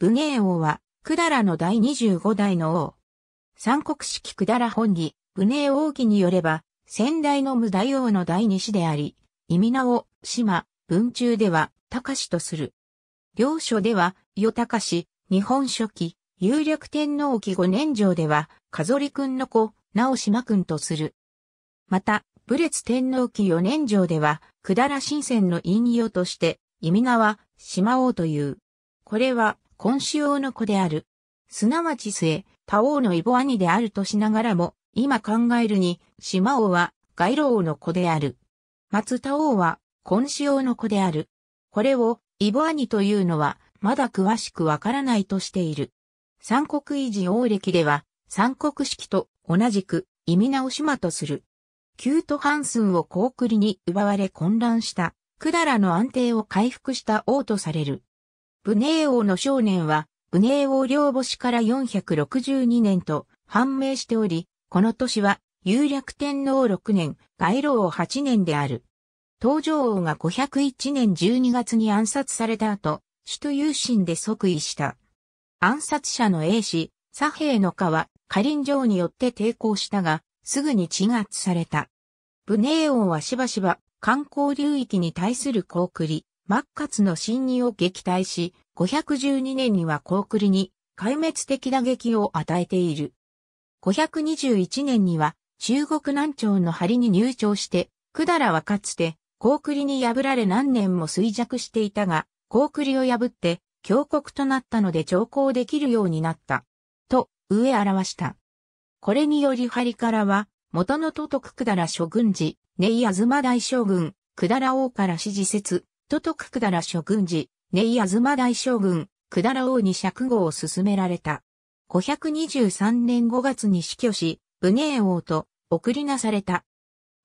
武芸王は、百済の第25代の王。三国式百済本義、武芸王記によれば、先代の無大王の第二子であり、意味名を、島、文中では、高氏とする。両書では、与隆、日本書記、有略天皇記五年上では、かぞりくんの子、なお島くんとする。また、武列天皇記四年上では、百済新鮮の引用として、意味名は、島王という。これは、今子王の子である。すなわち末、他王の異母兄であるとしながらも、今考えるに、島王は、外老王の子である。松田王は、今子王の子である。これを、異母兄というのは、まだ詳しくわからないとしている。三国維持王歴では、三国式と同じく、意味直島とする。旧都半寸を高栗に奪われ混乱した、百済の安定を回復した王とされる。ブネー王の少年は、ブネー王領母子から462年と判明しており、この年は、有略天皇6年、外老王8年である。東条王が501年12月に暗殺された後、首都有心で即位した。暗殺者の英氏、左平のは、カリン城によって抵抗したが、すぐに鎮圧された。ブネー王はしばしば、観光流域に対する高繰り、マッカツの侵入を撃退し、512年にはコークリに壊滅的打撃を与えている。521年には中国南朝の張に入朝して、ダラはかつて、コークリに破られ何年も衰弱していたが、コークリを破って、強国となったので調校できるようになった。と、上表した。これにより張からは、元の都督ダラ諸軍事、ネイアズマ大将軍、ダラ王から支持説、都督百済諸軍事、ネイズマ大将軍、百済王に釈号を進められた。523年5月に死去し、武寧王と送りなされた。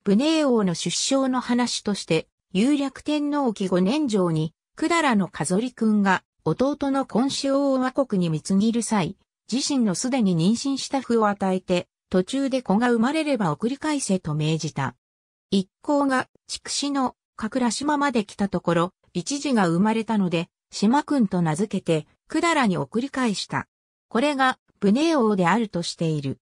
武寧王の出生の話として、有略天皇期五年上に、百済の飾り君が、弟の今子王和国に貢ぎる際、自身のすでに妊娠した夫を与えて、途中で子が生まれれば送り返せと命じた。一行が、畜紫のかくら島まで来たところ、一時が生まれたので、島君と名付けて、くだらに送り返した。これが、ブネ王であるとしている。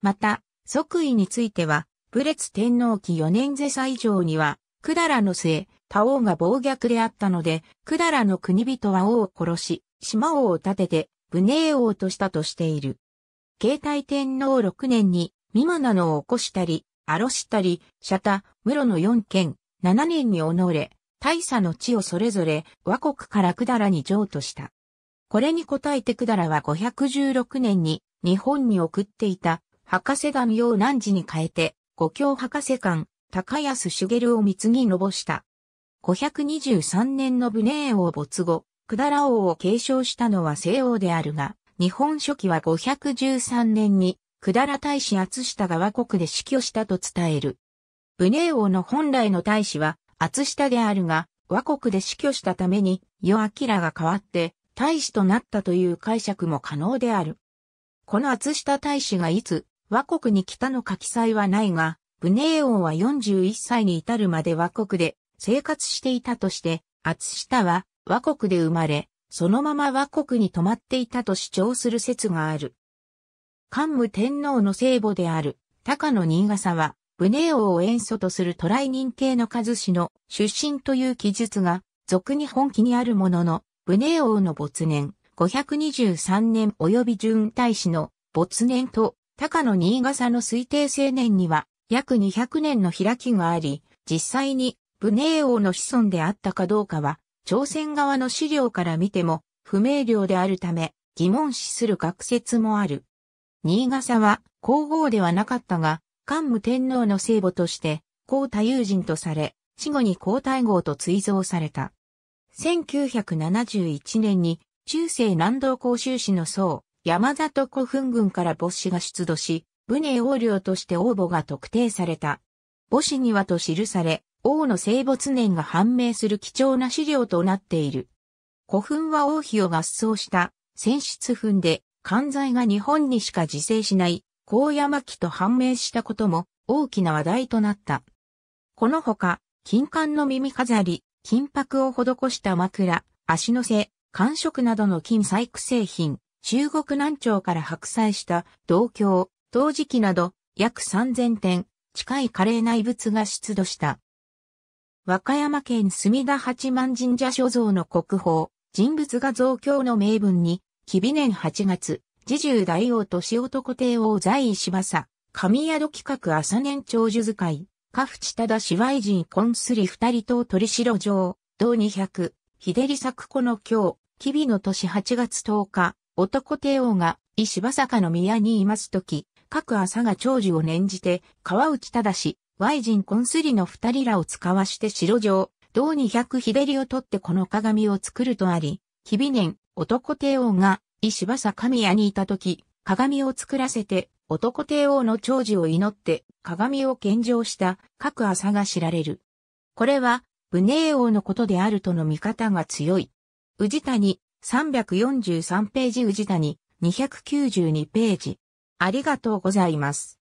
また、即位については、ブレツ天皇期四年世祭上には、くだらの末、他王が暴虐であったので、くだらの国人は王を殺し、島王を立てて、ブネ王としたとしている。携帯天皇6年に、ミマナのを起こしたり、アロしたり、シャタ、室の4県、7年におれ、大佐の地をそれぞれ和国から百済に譲渡した。これに応えて百済は516年に日本に送っていた博士団用南寺に変えて五教博士官高安茂を貢ぎのぼした。523年の武寧王没後、百済王を継承したのは西王であるが、日本初期は513年に百済大使厚下が和国で死去したと伝える。ブネー王の本来の大使は、厚下であるが、和国で死去したために、与明が代わって、大使となったという解釈も可能である。この厚下大使がいつ、和国に来たのか記載はないが、ブネー王は41歳に至るまで和国で生活していたとして、厚下は和国で生まれ、そのまま和国に泊まっていたと主張する説がある。桓武天皇の聖母である、高野新笠は、ブネー王を塩素とするトライ人系の数氏の出身という記述が、俗に本気にあるものの、ブネー王の没年、523年及び純大使の没年と、高野新笠の推定青年には、約200年の開きがあり、実際に、ブネー王の子孫であったかどうかは、朝鮮側の資料から見ても、不明瞭であるため、疑問視する学説もある。新笠は、皇后ではなかったが、桓武天皇の聖母として、皇太友人とされ、死後に皇太后と追贈された。1971年に、中世南道甲州市の僧、山里古墳群から母子が出土し、武寧王領として王母が特定された。母子にはと記され、王の聖没年が判明する貴重な資料となっている。古墳は王妃を合葬した、戦出墳で、関西が日本にしか自生しない高野巻と判明したことも大きな話題となった。このほか、金冠の耳飾り、金箔を施した枕、足の背、感触などの金細工製品、中国南朝から白菜した銅鏡、陶磁器など約3000点近い華麗な遺物が出土した。和歌山県墨田八幡神社所蔵の国宝、人物画像鏡の名文に、紀美年8月、侍十大王と仕男帝王在位柴佐、神宿企画朝年長寿使い、家淵忠氏 Y 人ンすり二人と鳥城城、同二百、日照り作子の今日、吉備の年8月10日、男帝王が、伊柴坂の宮にいますとき、各朝が長寿を念じて、川内忠、Y 人コンスリの二人らを使わして城城、同二百0日りを取ってこの鏡を作るとあり、日々年、男帝王が、石場神谷にいた時、鏡を作らせて、男帝王の長寿を祈って、鏡を献上した各朝が知られる。これは、武寧王のことであるとの見方が強い。宇治谷、343ページ宇治谷、292ページ。ありがとうございます。